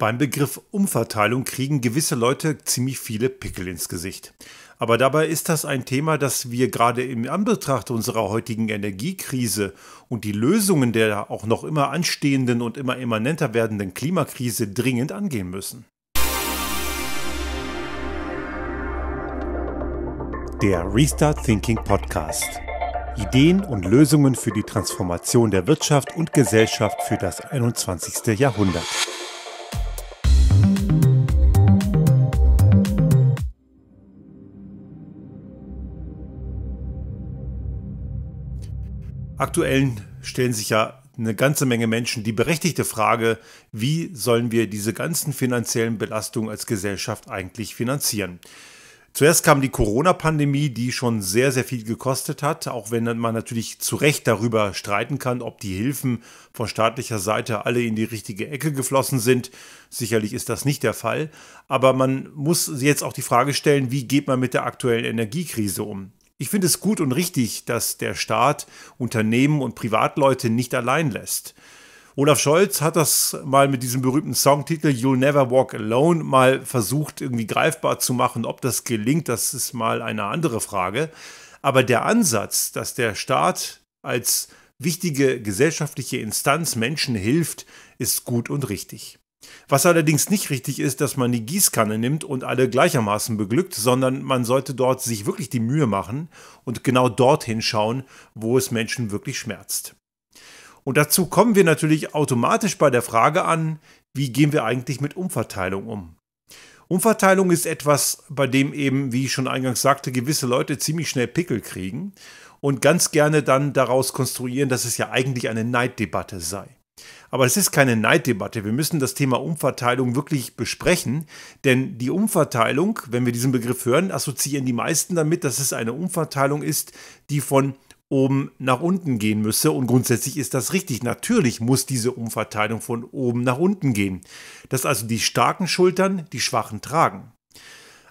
Beim Begriff Umverteilung kriegen gewisse Leute ziemlich viele Pickel ins Gesicht. Aber dabei ist das ein Thema, das wir gerade im Anbetracht unserer heutigen Energiekrise und die Lösungen der auch noch immer anstehenden und immer immanenter werdenden Klimakrise dringend angehen müssen. Der Restart Thinking Podcast. Ideen und Lösungen für die Transformation der Wirtschaft und Gesellschaft für das 21. Jahrhundert. Aktuell stellen sich ja eine ganze Menge Menschen die berechtigte Frage, wie sollen wir diese ganzen finanziellen Belastungen als Gesellschaft eigentlich finanzieren? Zuerst kam die Corona-Pandemie, die schon sehr, sehr viel gekostet hat, auch wenn man natürlich zu Recht darüber streiten kann, ob die Hilfen von staatlicher Seite alle in die richtige Ecke geflossen sind. Sicherlich ist das nicht der Fall. Aber man muss jetzt auch die Frage stellen, wie geht man mit der aktuellen Energiekrise um? Ich finde es gut und richtig, dass der Staat Unternehmen und Privatleute nicht allein lässt. Olaf Scholz hat das mal mit diesem berühmten Songtitel You'll Never Walk Alone mal versucht irgendwie greifbar zu machen. Ob das gelingt, das ist mal eine andere Frage. Aber der Ansatz, dass der Staat als wichtige gesellschaftliche Instanz Menschen hilft, ist gut und richtig. Was allerdings nicht richtig ist, dass man die Gießkanne nimmt und alle gleichermaßen beglückt, sondern man sollte dort sich wirklich die Mühe machen und genau dorthin schauen, wo es Menschen wirklich schmerzt. Und dazu kommen wir natürlich automatisch bei der Frage an, wie gehen wir eigentlich mit Umverteilung um? Umverteilung ist etwas, bei dem eben, wie ich schon eingangs sagte, gewisse Leute ziemlich schnell Pickel kriegen und ganz gerne dann daraus konstruieren, dass es ja eigentlich eine Neiddebatte sei. Aber es ist keine Neiddebatte. Wir müssen das Thema Umverteilung wirklich besprechen, denn die Umverteilung, wenn wir diesen Begriff hören, assoziieren die meisten damit, dass es eine Umverteilung ist, die von oben nach unten gehen müsse. Und grundsätzlich ist das richtig. Natürlich muss diese Umverteilung von oben nach unten gehen. Dass also die starken Schultern die schwachen tragen.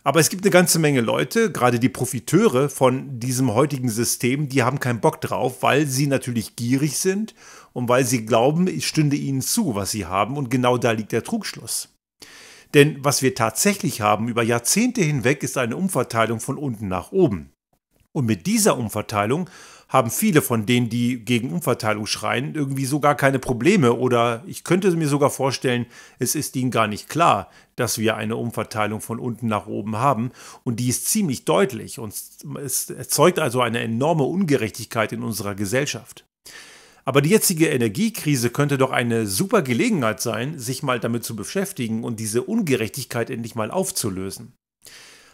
Aber es gibt eine ganze Menge Leute, gerade die Profiteure von diesem heutigen System, die haben keinen Bock drauf, weil sie natürlich gierig sind und weil sie glauben, es stünde ihnen zu, was sie haben. Und genau da liegt der Trugschluss. Denn was wir tatsächlich haben über Jahrzehnte hinweg, ist eine Umverteilung von unten nach oben. Und mit dieser Umverteilung haben viele von denen, die gegen Umverteilung schreien, irgendwie so gar keine Probleme. Oder ich könnte mir sogar vorstellen, es ist ihnen gar nicht klar, dass wir eine Umverteilung von unten nach oben haben. Und die ist ziemlich deutlich und es erzeugt also eine enorme Ungerechtigkeit in unserer Gesellschaft. Aber die jetzige Energiekrise könnte doch eine super Gelegenheit sein, sich mal damit zu beschäftigen und diese Ungerechtigkeit endlich mal aufzulösen.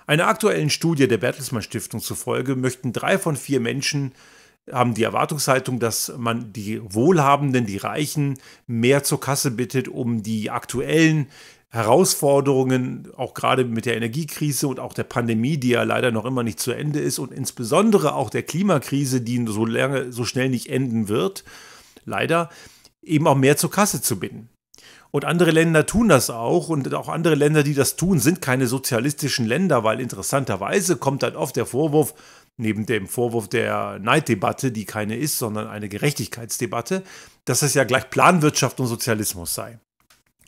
Einer aktuellen Studie der Bertelsmann Stiftung zufolge möchten drei von vier Menschen haben die Erwartungshaltung, dass man die Wohlhabenden, die Reichen mehr zur Kasse bittet, um die aktuellen Herausforderungen, auch gerade mit der Energiekrise und auch der Pandemie, die ja leider noch immer nicht zu Ende ist und insbesondere auch der Klimakrise, die so lange, so schnell nicht enden wird, leider eben auch mehr zur Kasse zu bitten. Und andere Länder tun das auch. Und auch andere Länder, die das tun, sind keine sozialistischen Länder, weil interessanterweise kommt dann oft der Vorwurf, neben dem Vorwurf der Neiddebatte, die keine ist, sondern eine Gerechtigkeitsdebatte, dass es ja gleich Planwirtschaft und Sozialismus sei.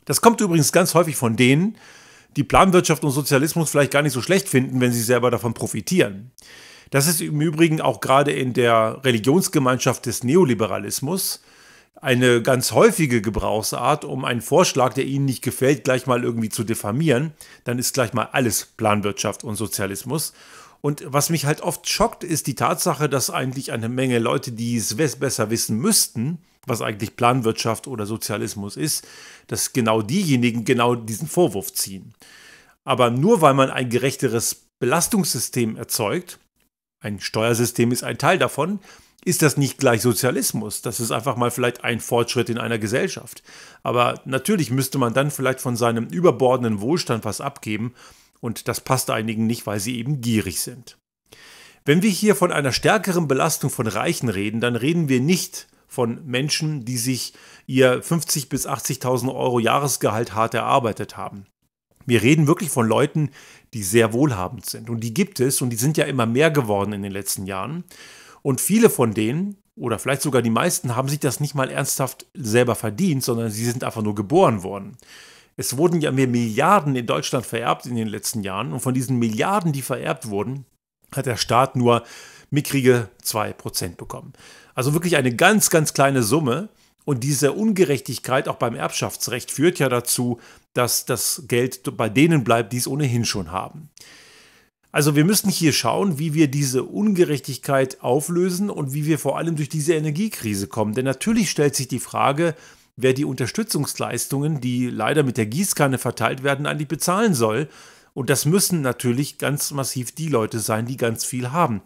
Das kommt übrigens ganz häufig von denen, die Planwirtschaft und Sozialismus vielleicht gar nicht so schlecht finden, wenn sie selber davon profitieren. Das ist im Übrigen auch gerade in der Religionsgemeinschaft des Neoliberalismus eine ganz häufige Gebrauchsart, um einen Vorschlag, der Ihnen nicht gefällt, gleich mal irgendwie zu diffamieren. Dann ist gleich mal alles Planwirtschaft und Sozialismus. Und was mich halt oft schockt, ist die Tatsache, dass eigentlich eine Menge Leute, die es besser wissen müssten, was eigentlich Planwirtschaft oder Sozialismus ist, dass genau diejenigen genau diesen Vorwurf ziehen. Aber nur weil man ein gerechteres Belastungssystem erzeugt, ein Steuersystem ist ein Teil davon, ist das nicht gleich Sozialismus. Das ist einfach mal vielleicht ein Fortschritt in einer Gesellschaft. Aber natürlich müsste man dann vielleicht von seinem überbordenden Wohlstand was abgeben und das passt einigen nicht, weil sie eben gierig sind. Wenn wir hier von einer stärkeren Belastung von Reichen reden, dann reden wir nicht von Menschen, die sich ihr 50.000 bis 80.000 Euro Jahresgehalt hart erarbeitet haben. Wir reden wirklich von Leuten, die sehr wohlhabend sind. Und die gibt es und die sind ja immer mehr geworden in den letzten Jahren. Und viele von denen, oder vielleicht sogar die meisten, haben sich das nicht mal ernsthaft selber verdient, sondern sie sind einfach nur geboren worden. Es wurden ja mehr Milliarden in Deutschland vererbt in den letzten Jahren und von diesen Milliarden, die vererbt wurden, hat der Staat nur mickrige 2% bekommen. Also wirklich eine ganz, ganz kleine Summe. Und diese Ungerechtigkeit auch beim Erbschaftsrecht führt ja dazu, dass das Geld bei denen bleibt, die es ohnehin schon haben. Also wir müssen hier schauen, wie wir diese Ungerechtigkeit auflösen und wie wir vor allem durch diese Energiekrise kommen. Denn natürlich stellt sich die Frage, wer die Unterstützungsleistungen, die leider mit der Gießkanne verteilt werden, eigentlich bezahlen soll. Und das müssen natürlich ganz massiv die Leute sein, die ganz viel haben.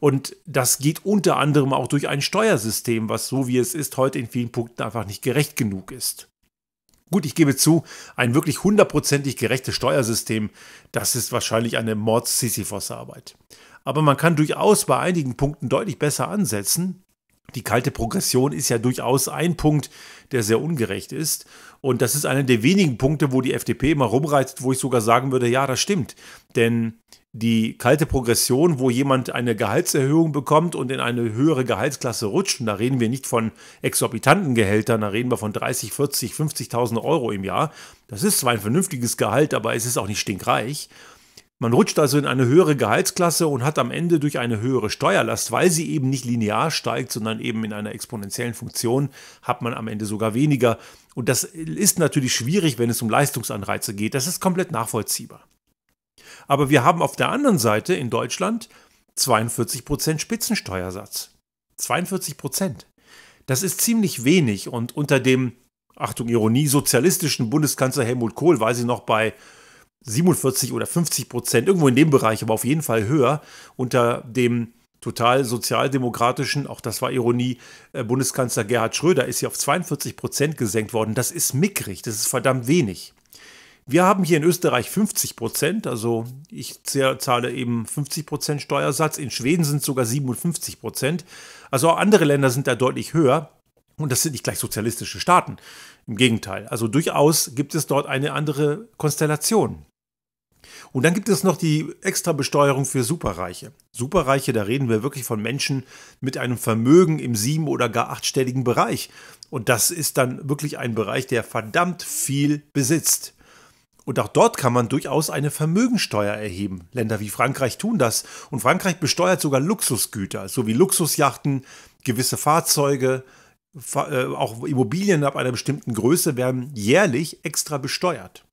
Und das geht unter anderem auch durch ein Steuersystem, was so wie es ist, heute in vielen Punkten einfach nicht gerecht genug ist. Gut, ich gebe zu, ein wirklich hundertprozentig gerechtes Steuersystem, das ist wahrscheinlich eine Mords-Sisyphos-Arbeit. Aber man kann durchaus bei einigen Punkten deutlich besser ansetzen die kalte Progression ist ja durchaus ein Punkt, der sehr ungerecht ist. Und das ist einer der wenigen Punkte, wo die FDP immer rumreizt, wo ich sogar sagen würde, ja, das stimmt. Denn die kalte Progression, wo jemand eine Gehaltserhöhung bekommt und in eine höhere Gehaltsklasse rutscht, und da reden wir nicht von exorbitanten Gehältern, da reden wir von 30, 40, 50.000 Euro im Jahr. Das ist zwar ein vernünftiges Gehalt, aber es ist auch nicht stinkreich. Man rutscht also in eine höhere Gehaltsklasse und hat am Ende durch eine höhere Steuerlast, weil sie eben nicht linear steigt, sondern eben in einer exponentiellen Funktion, hat man am Ende sogar weniger. Und das ist natürlich schwierig, wenn es um Leistungsanreize geht. Das ist komplett nachvollziehbar. Aber wir haben auf der anderen Seite in Deutschland 42% Spitzensteuersatz. 42%. Das ist ziemlich wenig und unter dem, Achtung Ironie, sozialistischen Bundeskanzler Helmut Kohl war sie noch bei 47 oder 50 Prozent, irgendwo in dem Bereich, aber auf jeden Fall höher unter dem total sozialdemokratischen, auch das war Ironie, äh, Bundeskanzler Gerhard Schröder ist hier auf 42 Prozent gesenkt worden. Das ist mickrig, das ist verdammt wenig. Wir haben hier in Österreich 50 Prozent, also ich zahle eben 50 Prozent Steuersatz, in Schweden sind es sogar 57 Prozent, also auch andere Länder sind da deutlich höher. Und das sind nicht gleich sozialistische Staaten. Im Gegenteil. Also durchaus gibt es dort eine andere Konstellation. Und dann gibt es noch die Extrabesteuerung für Superreiche. Superreiche, da reden wir wirklich von Menschen mit einem Vermögen im sieben- oder gar achtstelligen Bereich. Und das ist dann wirklich ein Bereich, der verdammt viel besitzt. Und auch dort kann man durchaus eine Vermögensteuer erheben. Länder wie Frankreich tun das. Und Frankreich besteuert sogar Luxusgüter, sowie Luxusjachten, gewisse Fahrzeuge, äh, auch Immobilien ab einer bestimmten Größe werden jährlich extra besteuert.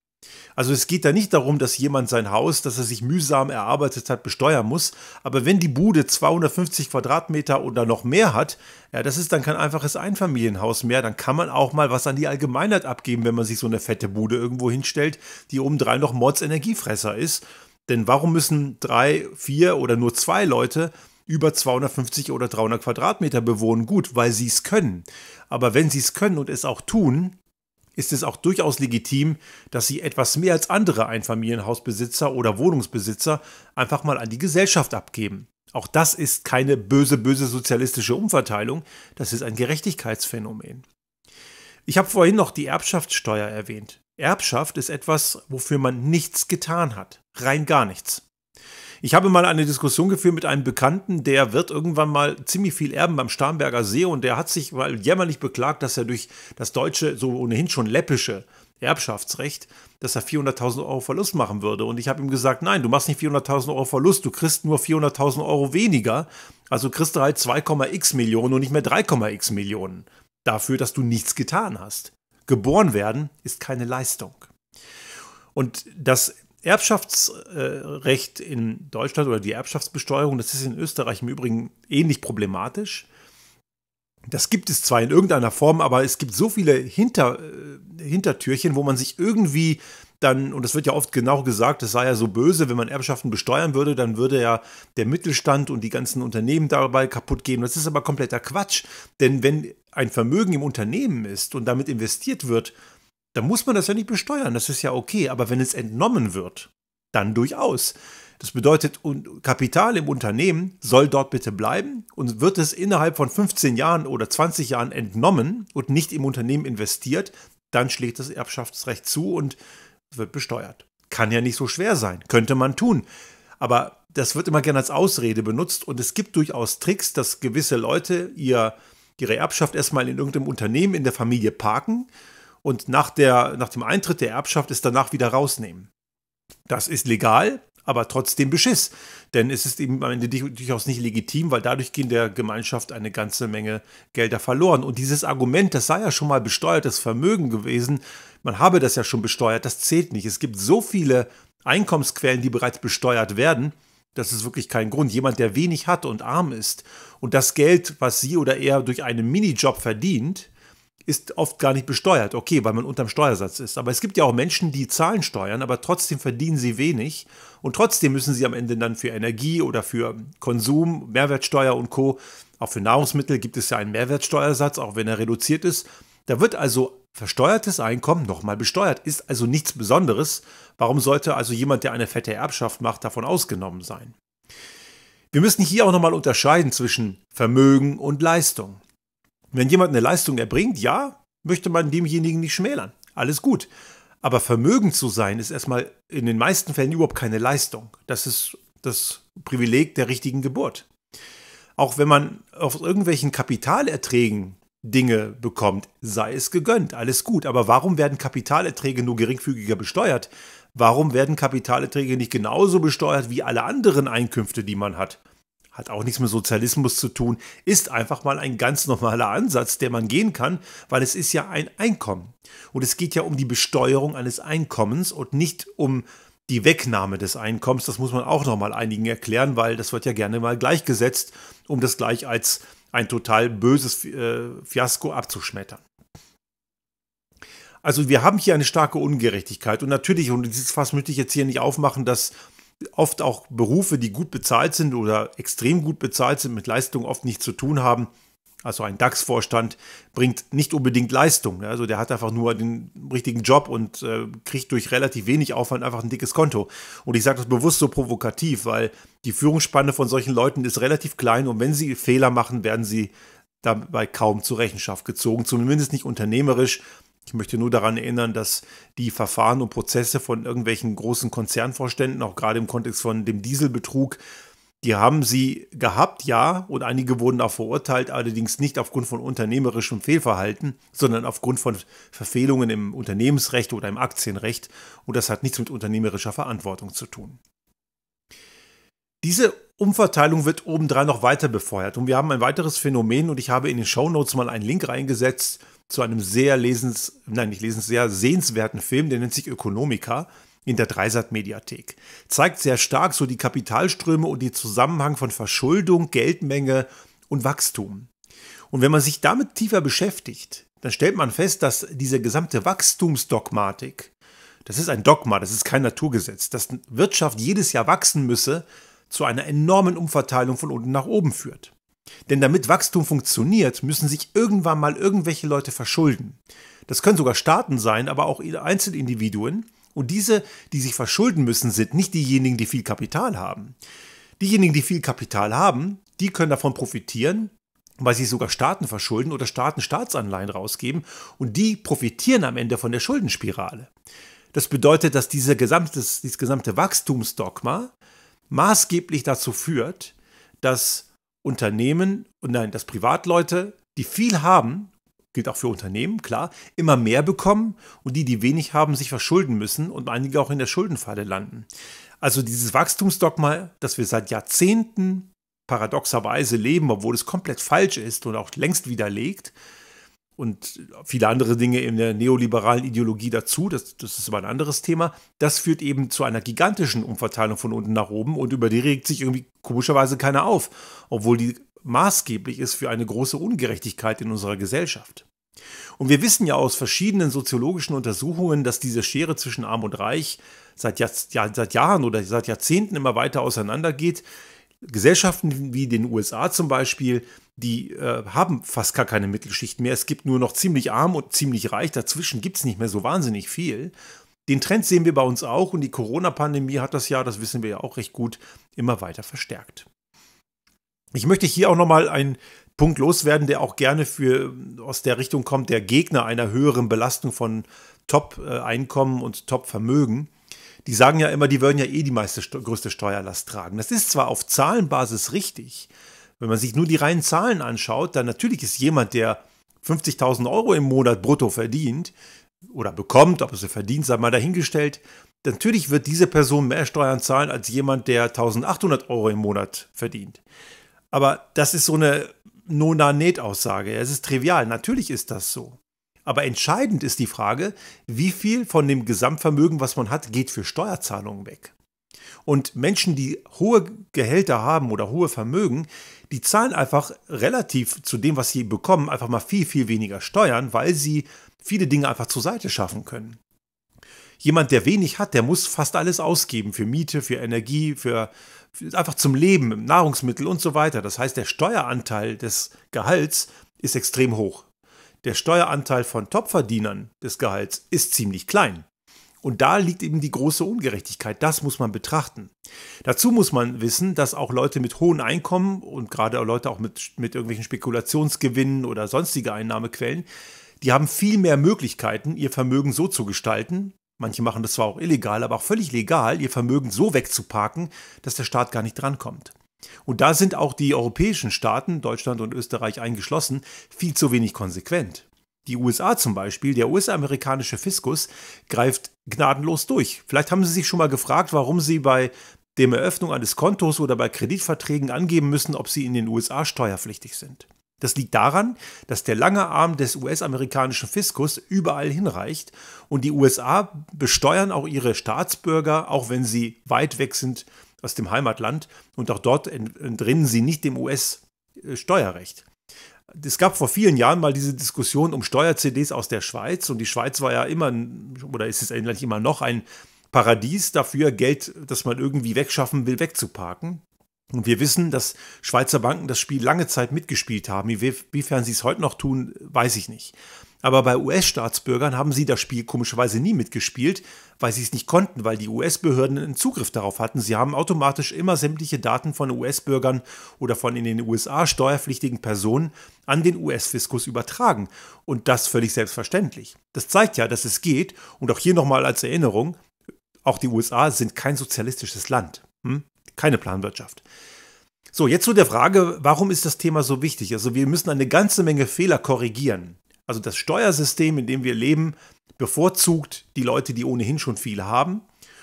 Also es geht da nicht darum, dass jemand sein Haus, das er sich mühsam erarbeitet hat, besteuern muss. Aber wenn die Bude 250 Quadratmeter oder noch mehr hat, ja, das ist dann kein einfaches Einfamilienhaus mehr. Dann kann man auch mal was an die Allgemeinheit abgeben, wenn man sich so eine fette Bude irgendwo hinstellt, die obendrein noch Mords Energiefresser ist. Denn warum müssen drei, vier oder nur zwei Leute über 250 oder 300 Quadratmeter bewohnen? Gut, weil sie es können. Aber wenn sie es können und es auch tun, ist es auch durchaus legitim, dass sie etwas mehr als andere Einfamilienhausbesitzer oder Wohnungsbesitzer einfach mal an die Gesellschaft abgeben. Auch das ist keine böse, böse sozialistische Umverteilung, das ist ein Gerechtigkeitsphänomen. Ich habe vorhin noch die Erbschaftssteuer erwähnt. Erbschaft ist etwas, wofür man nichts getan hat, rein gar nichts. Ich habe mal eine Diskussion geführt mit einem Bekannten, der wird irgendwann mal ziemlich viel erben beim Starnberger See und der hat sich mal jämmerlich beklagt, dass er durch das deutsche, so ohnehin schon läppische Erbschaftsrecht, dass er 400.000 Euro Verlust machen würde. Und ich habe ihm gesagt, nein, du machst nicht 400.000 Euro Verlust, du kriegst nur 400.000 Euro weniger. Also kriegst du halt 2,x Millionen und nicht mehr 3,x Millionen dafür, dass du nichts getan hast. Geboren werden ist keine Leistung. Und das Erbschaftsrecht in Deutschland oder die Erbschaftsbesteuerung, das ist in Österreich im Übrigen ähnlich problematisch. Das gibt es zwar in irgendeiner Form, aber es gibt so viele Hinter, äh, Hintertürchen, wo man sich irgendwie dann, und das wird ja oft genau gesagt, das sei ja so böse, wenn man Erbschaften besteuern würde, dann würde ja der Mittelstand und die ganzen Unternehmen dabei kaputt gehen. Das ist aber kompletter Quatsch, denn wenn ein Vermögen im Unternehmen ist und damit investiert wird, da muss man das ja nicht besteuern, das ist ja okay. Aber wenn es entnommen wird, dann durchaus. Das bedeutet, Kapital im Unternehmen soll dort bitte bleiben und wird es innerhalb von 15 Jahren oder 20 Jahren entnommen und nicht im Unternehmen investiert, dann schlägt das Erbschaftsrecht zu und wird besteuert. Kann ja nicht so schwer sein, könnte man tun. Aber das wird immer gerne als Ausrede benutzt und es gibt durchaus Tricks, dass gewisse Leute ihr, ihre Erbschaft erstmal in irgendeinem Unternehmen in der Familie parken und nach, der, nach dem Eintritt der Erbschaft es danach wieder rausnehmen. Das ist legal, aber trotzdem Beschiss. Denn es ist eben am Ende durchaus nicht legitim, weil dadurch gehen der Gemeinschaft eine ganze Menge Gelder verloren. Und dieses Argument, das sei ja schon mal besteuertes Vermögen gewesen, man habe das ja schon besteuert, das zählt nicht. Es gibt so viele Einkommensquellen, die bereits besteuert werden. Das ist wirklich kein Grund. Jemand, der wenig hat und arm ist und das Geld, was sie oder er durch einen Minijob verdient, ist oft gar nicht besteuert. Okay, weil man unterm Steuersatz ist. Aber es gibt ja auch Menschen, die zahlen Steuern, aber trotzdem verdienen sie wenig. Und trotzdem müssen sie am Ende dann für Energie oder für Konsum, Mehrwertsteuer und Co. Auch für Nahrungsmittel gibt es ja einen Mehrwertsteuersatz, auch wenn er reduziert ist. Da wird also versteuertes Einkommen nochmal besteuert. Ist also nichts Besonderes. Warum sollte also jemand, der eine fette Erbschaft macht, davon ausgenommen sein? Wir müssen hier auch nochmal unterscheiden zwischen Vermögen und Leistung. Wenn jemand eine Leistung erbringt, ja, möchte man demjenigen nicht schmälern. Alles gut. Aber vermögend zu sein ist erstmal in den meisten Fällen überhaupt keine Leistung. Das ist das Privileg der richtigen Geburt. Auch wenn man auf irgendwelchen Kapitalerträgen Dinge bekommt, sei es gegönnt, alles gut. Aber warum werden Kapitalerträge nur geringfügiger besteuert? Warum werden Kapitalerträge nicht genauso besteuert wie alle anderen Einkünfte, die man hat? hat auch nichts mit Sozialismus zu tun, ist einfach mal ein ganz normaler Ansatz, der man gehen kann, weil es ist ja ein Einkommen. Und es geht ja um die Besteuerung eines Einkommens und nicht um die Wegnahme des Einkommens. Das muss man auch nochmal einigen erklären, weil das wird ja gerne mal gleichgesetzt, um das gleich als ein total böses äh, Fiasko abzuschmettern. Also wir haben hier eine starke Ungerechtigkeit und natürlich, und dieses Fass möchte ich jetzt hier nicht aufmachen, dass oft auch Berufe, die gut bezahlt sind oder extrem gut bezahlt sind, mit Leistung oft nichts zu tun haben. Also ein DAX-Vorstand bringt nicht unbedingt Leistung. Ne? Also der hat einfach nur den richtigen Job und äh, kriegt durch relativ wenig Aufwand einfach ein dickes Konto. Und ich sage das bewusst so provokativ, weil die Führungsspanne von solchen Leuten ist relativ klein und wenn sie Fehler machen, werden sie dabei kaum zur Rechenschaft gezogen, zumindest nicht unternehmerisch. Ich möchte nur daran erinnern, dass die Verfahren und Prozesse von irgendwelchen großen Konzernvorständen, auch gerade im Kontext von dem Dieselbetrug, die haben sie gehabt, ja, und einige wurden auch verurteilt, allerdings nicht aufgrund von unternehmerischem Fehlverhalten, sondern aufgrund von Verfehlungen im Unternehmensrecht oder im Aktienrecht. Und das hat nichts mit unternehmerischer Verantwortung zu tun. Diese Umverteilung wird obendrein noch weiter befeuert. Und wir haben ein weiteres Phänomen, und ich habe in den Show Notes mal einen Link reingesetzt zu einem sehr lesens, nein, nicht lesens, sehr sehenswerten Film, der nennt sich Ökonomica in der Dreisat-Mediathek. Zeigt sehr stark so die Kapitalströme und den Zusammenhang von Verschuldung, Geldmenge und Wachstum. Und wenn man sich damit tiefer beschäftigt, dann stellt man fest, dass diese gesamte Wachstumsdogmatik, das ist ein Dogma, das ist kein Naturgesetz, dass Wirtschaft jedes Jahr wachsen müsse, zu einer enormen Umverteilung von unten nach oben führt. Denn damit Wachstum funktioniert, müssen sich irgendwann mal irgendwelche Leute verschulden. Das können sogar Staaten sein, aber auch Einzelindividuen. Und diese, die sich verschulden müssen, sind nicht diejenigen, die viel Kapital haben. Diejenigen, die viel Kapital haben, die können davon profitieren, weil sie sogar Staaten verschulden oder Staaten Staatsanleihen rausgeben und die profitieren am Ende von der Schuldenspirale. Das bedeutet, dass diese gesamte, dieses gesamte Wachstumsdogma maßgeblich dazu führt, dass Unternehmen und nein, dass Privatleute, die viel haben, gilt auch für Unternehmen, klar, immer mehr bekommen und die, die wenig haben, sich verschulden müssen und einige auch in der Schuldenfalle landen. Also dieses Wachstumsdogma, das wir seit Jahrzehnten paradoxerweise leben, obwohl es komplett falsch ist und auch längst widerlegt, und viele andere Dinge in der neoliberalen Ideologie dazu, das, das ist aber ein anderes Thema, das führt eben zu einer gigantischen Umverteilung von unten nach oben und über die regt sich irgendwie komischerweise keiner auf, obwohl die maßgeblich ist für eine große Ungerechtigkeit in unserer Gesellschaft. Und wir wissen ja aus verschiedenen soziologischen Untersuchungen, dass diese Schere zwischen Arm und Reich seit, Jahr, seit Jahren oder seit Jahrzehnten immer weiter auseinandergeht. Gesellschaften wie den USA zum Beispiel, die äh, haben fast gar keine Mittelschicht mehr. Es gibt nur noch ziemlich arm und ziemlich reich. Dazwischen gibt es nicht mehr so wahnsinnig viel. Den Trend sehen wir bei uns auch und die Corona-Pandemie hat das ja, das wissen wir ja auch recht gut, immer weiter verstärkt. Ich möchte hier auch nochmal einen Punkt loswerden, der auch gerne für, aus der Richtung kommt, der Gegner einer höheren Belastung von Top-Einkommen äh, und Top-Vermögen die sagen ja immer, die würden ja eh die meiste, größte Steuerlast tragen. Das ist zwar auf Zahlenbasis richtig, wenn man sich nur die reinen Zahlen anschaut, dann natürlich ist jemand, der 50.000 Euro im Monat brutto verdient oder bekommt, ob es er verdient, sei mal dahingestellt, natürlich wird diese Person mehr Steuern zahlen als jemand, der 1.800 Euro im Monat verdient. Aber das ist so eine nona net aussage Es ist trivial. Natürlich ist das so. Aber entscheidend ist die Frage, wie viel von dem Gesamtvermögen, was man hat, geht für Steuerzahlungen weg. Und Menschen, die hohe Gehälter haben oder hohe Vermögen, die zahlen einfach relativ zu dem, was sie bekommen, einfach mal viel, viel weniger Steuern, weil sie viele Dinge einfach zur Seite schaffen können. Jemand, der wenig hat, der muss fast alles ausgeben für Miete, für Energie, für, für einfach zum Leben, Nahrungsmittel und so weiter. Das heißt, der Steueranteil des Gehalts ist extrem hoch der Steueranteil von Topverdienern des Gehalts ist ziemlich klein. Und da liegt eben die große Ungerechtigkeit. Das muss man betrachten. Dazu muss man wissen, dass auch Leute mit hohen Einkommen und gerade auch Leute auch mit, mit irgendwelchen Spekulationsgewinnen oder sonstige Einnahmequellen, die haben viel mehr Möglichkeiten, ihr Vermögen so zu gestalten. Manche machen das zwar auch illegal, aber auch völlig legal, ihr Vermögen so wegzuparken, dass der Staat gar nicht drankommt. Und da sind auch die europäischen Staaten, Deutschland und Österreich eingeschlossen, viel zu wenig konsequent. Die USA zum Beispiel, der US-amerikanische Fiskus, greift gnadenlos durch. Vielleicht haben Sie sich schon mal gefragt, warum Sie bei dem Eröffnung eines Kontos oder bei Kreditverträgen angeben müssen, ob Sie in den USA steuerpflichtig sind. Das liegt daran, dass der lange Arm des US-amerikanischen Fiskus überall hinreicht und die USA besteuern auch ihre Staatsbürger, auch wenn sie weit weg sind aus dem Heimatland und auch dort entrinnen sie nicht dem US-Steuerrecht. Äh, es gab vor vielen Jahren mal diese Diskussion um Steuer-CDs aus der Schweiz und die Schweiz war ja immer oder ist es eigentlich immer noch ein Paradies dafür, Geld, das man irgendwie wegschaffen will, wegzuparken. Und wir wissen, dass Schweizer Banken das Spiel lange Zeit mitgespielt haben. Inwiefern sie es heute noch tun, weiß ich nicht. Aber bei US-Staatsbürgern haben sie das Spiel komischerweise nie mitgespielt, weil sie es nicht konnten, weil die US-Behörden einen Zugriff darauf hatten. Sie haben automatisch immer sämtliche Daten von US-Bürgern oder von in den USA steuerpflichtigen Personen an den US-Fiskus übertragen. Und das völlig selbstverständlich. Das zeigt ja, dass es geht. Und auch hier nochmal als Erinnerung, auch die USA sind kein sozialistisches Land. Hm? Keine Planwirtschaft. So, jetzt zu der Frage, warum ist das Thema so wichtig? Also wir müssen eine ganze Menge Fehler korrigieren. Also das Steuersystem, in dem wir leben, bevorzugt die Leute, die ohnehin schon viel haben.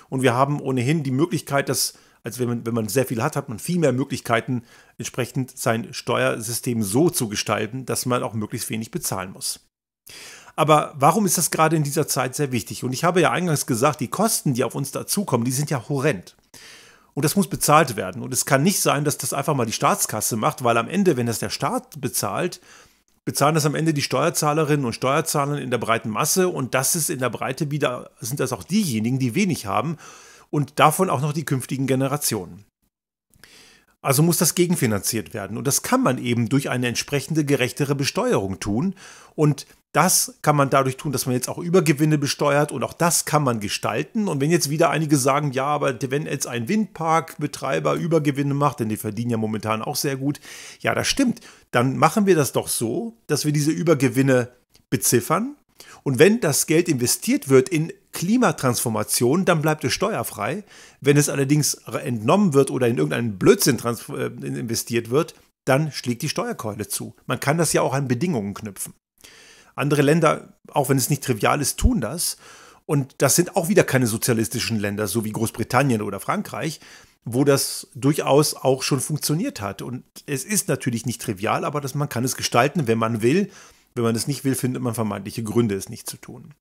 Und wir haben ohnehin die Möglichkeit, dass, als wenn man, wenn man sehr viel hat, hat man viel mehr Möglichkeiten, entsprechend sein Steuersystem so zu gestalten, dass man auch möglichst wenig bezahlen muss. Aber warum ist das gerade in dieser Zeit sehr wichtig? Und ich habe ja eingangs gesagt, die Kosten, die auf uns dazukommen, die sind ja horrend. Und das muss bezahlt werden. Und es kann nicht sein, dass das einfach mal die Staatskasse macht, weil am Ende, wenn das der Staat bezahlt, bezahlen das am Ende die Steuerzahlerinnen und Steuerzahler in der breiten Masse und das ist in der Breite wieder, sind das auch diejenigen, die wenig haben und davon auch noch die künftigen Generationen. Also muss das gegenfinanziert werden und das kann man eben durch eine entsprechende gerechtere Besteuerung tun und das kann man dadurch tun, dass man jetzt auch Übergewinne besteuert und auch das kann man gestalten. Und wenn jetzt wieder einige sagen, ja, aber wenn jetzt ein Windparkbetreiber Übergewinne macht, denn die verdienen ja momentan auch sehr gut, ja, das stimmt. Dann machen wir das doch so, dass wir diese Übergewinne beziffern. Und wenn das Geld investiert wird in Klimatransformation, dann bleibt es steuerfrei. Wenn es allerdings entnommen wird oder in irgendeinen Blödsinn äh, investiert wird, dann schlägt die Steuerkeule zu. Man kann das ja auch an Bedingungen knüpfen. Andere Länder, auch wenn es nicht trivial ist, tun das. Und das sind auch wieder keine sozialistischen Länder, so wie Großbritannien oder Frankreich, wo das durchaus auch schon funktioniert hat. Und es ist natürlich nicht trivial, aber dass man kann es gestalten, wenn man will. Wenn man es nicht will, findet man vermeintliche Gründe, es nicht zu tun.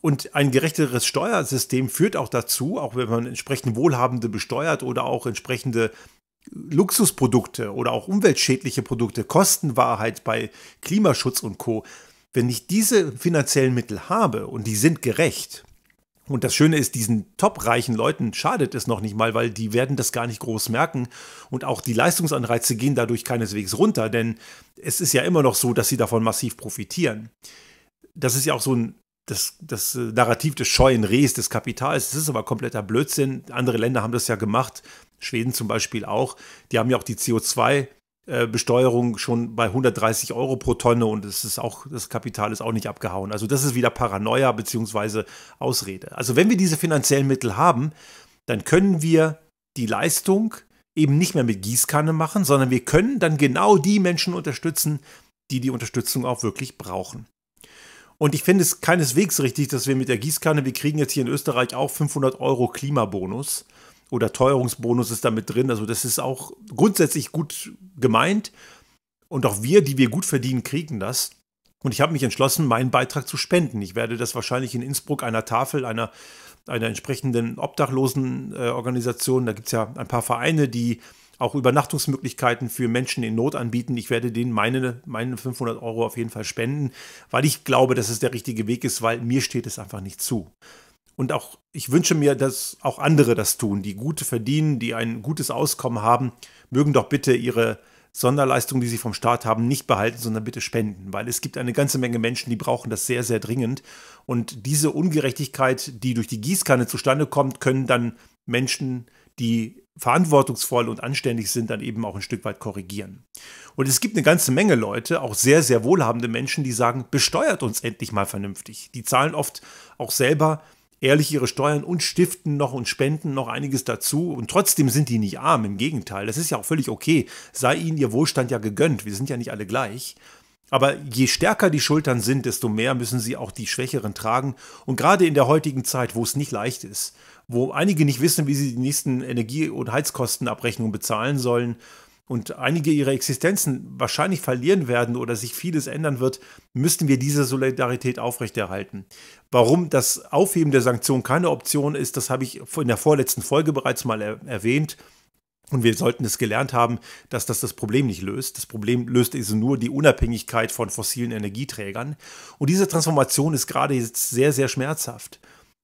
Und ein gerechteres Steuersystem führt auch dazu, auch wenn man entsprechend Wohlhabende besteuert oder auch entsprechende Luxusprodukte oder auch umweltschädliche Produkte, Kostenwahrheit bei Klimaschutz und Co. Wenn ich diese finanziellen Mittel habe und die sind gerecht, und das Schöne ist, diesen topreichen Leuten schadet es noch nicht mal, weil die werden das gar nicht groß merken. Und auch die Leistungsanreize gehen dadurch keineswegs runter, denn es ist ja immer noch so, dass sie davon massiv profitieren. Das ist ja auch so ein, das, das äh, Narrativ des scheuen Rehs des Kapitals. Das ist aber kompletter Blödsinn. Andere Länder haben das ja gemacht. Schweden zum Beispiel auch. Die haben ja auch die CO2- äh, Besteuerung schon bei 130 Euro pro Tonne und es ist auch, das Kapital ist auch nicht abgehauen. Also das ist wieder Paranoia bzw. Ausrede. Also wenn wir diese finanziellen Mittel haben, dann können wir die Leistung eben nicht mehr mit Gießkanne machen, sondern wir können dann genau die Menschen unterstützen, die die Unterstützung auch wirklich brauchen. Und ich finde es keineswegs richtig, dass wir mit der Gießkanne, wir kriegen jetzt hier in Österreich auch 500 Euro Klimabonus oder Teuerungsbonus ist damit drin. Also das ist auch grundsätzlich gut gemeint. Und auch wir, die wir gut verdienen, kriegen das. Und ich habe mich entschlossen, meinen Beitrag zu spenden. Ich werde das wahrscheinlich in Innsbruck einer Tafel, einer, einer entsprechenden Obdachlosenorganisation, äh, da gibt es ja ein paar Vereine, die auch Übernachtungsmöglichkeiten für Menschen in Not anbieten. Ich werde denen meine, meine 500 Euro auf jeden Fall spenden, weil ich glaube, dass es der richtige Weg ist, weil mir steht es einfach nicht zu. Und auch, ich wünsche mir, dass auch andere das tun, die gute verdienen, die ein gutes Auskommen haben, mögen doch bitte ihre Sonderleistungen, die sie vom Staat haben, nicht behalten, sondern bitte spenden, weil es gibt eine ganze Menge Menschen, die brauchen das sehr, sehr dringend. Und diese Ungerechtigkeit, die durch die Gießkanne zustande kommt, können dann Menschen, die verantwortungsvoll und anständig sind, dann eben auch ein Stück weit korrigieren. Und es gibt eine ganze Menge Leute, auch sehr, sehr wohlhabende Menschen, die sagen, besteuert uns endlich mal vernünftig. Die zahlen oft auch selber ehrlich ihre Steuern und stiften noch und spenden noch einiges dazu. Und trotzdem sind die nicht arm, im Gegenteil. Das ist ja auch völlig okay. Sei ihnen ihr Wohlstand ja gegönnt. Wir sind ja nicht alle gleich. Aber je stärker die Schultern sind, desto mehr müssen sie auch die Schwächeren tragen. Und gerade in der heutigen Zeit, wo es nicht leicht ist, wo einige nicht wissen, wie sie die nächsten Energie- und Heizkostenabrechnungen bezahlen sollen, und einige ihre Existenzen wahrscheinlich verlieren werden oder sich vieles ändern wird, müssten wir diese Solidarität aufrechterhalten. Warum das Aufheben der Sanktionen keine Option ist, das habe ich in der vorletzten Folge bereits mal er erwähnt. Und wir sollten es gelernt haben, dass das das Problem nicht löst. Das Problem löst also nur die Unabhängigkeit von fossilen Energieträgern. Und diese Transformation ist gerade jetzt sehr, sehr schmerzhaft.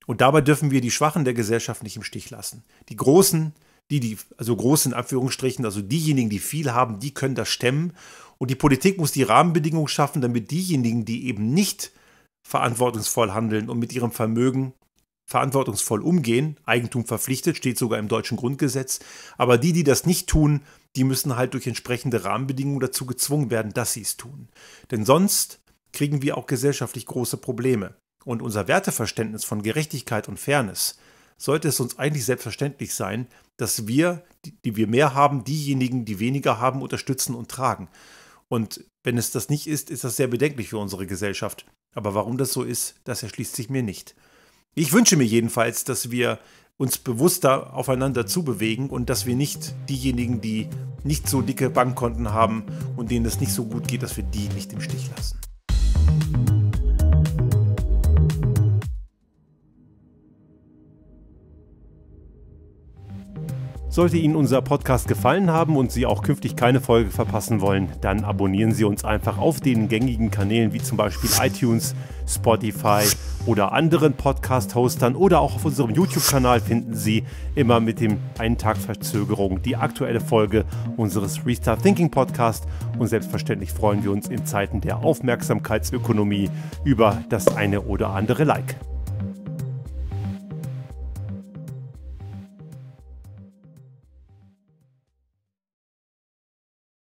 Und dabei dürfen wir die Schwachen der Gesellschaft nicht im Stich lassen. Die Großen, die, die, also großen Anführungsstrichen, also diejenigen, die viel haben, die können das stemmen. Und die Politik muss die Rahmenbedingungen schaffen, damit diejenigen, die eben nicht verantwortungsvoll handeln und mit ihrem Vermögen verantwortungsvoll umgehen, Eigentum verpflichtet, steht sogar im deutschen Grundgesetz, aber die, die das nicht tun, die müssen halt durch entsprechende Rahmenbedingungen dazu gezwungen werden, dass sie es tun. Denn sonst kriegen wir auch gesellschaftlich große Probleme. Und unser Werteverständnis von Gerechtigkeit und Fairness, sollte es uns eigentlich selbstverständlich sein, dass wir, die, wir mehr haben, diejenigen, die weniger haben, unterstützen und tragen. Und wenn es das nicht ist, ist das sehr bedenklich für unsere Gesellschaft. Aber warum das so ist, das erschließt sich mir nicht. Ich wünsche mir jedenfalls, dass wir uns bewusster aufeinander zubewegen und dass wir nicht diejenigen, die nicht so dicke Bankkonten haben und denen es nicht so gut geht, dass wir die nicht im Stich lassen. Sollte Ihnen unser Podcast gefallen haben und Sie auch künftig keine Folge verpassen wollen, dann abonnieren Sie uns einfach auf den gängigen Kanälen wie zum Beispiel iTunes, Spotify oder anderen Podcast-Hostern oder auch auf unserem YouTube-Kanal finden Sie immer mit dem einen Tag Verzögerung die aktuelle Folge unseres Restart Thinking Podcast. Und selbstverständlich freuen wir uns in Zeiten der Aufmerksamkeitsökonomie über das eine oder andere Like.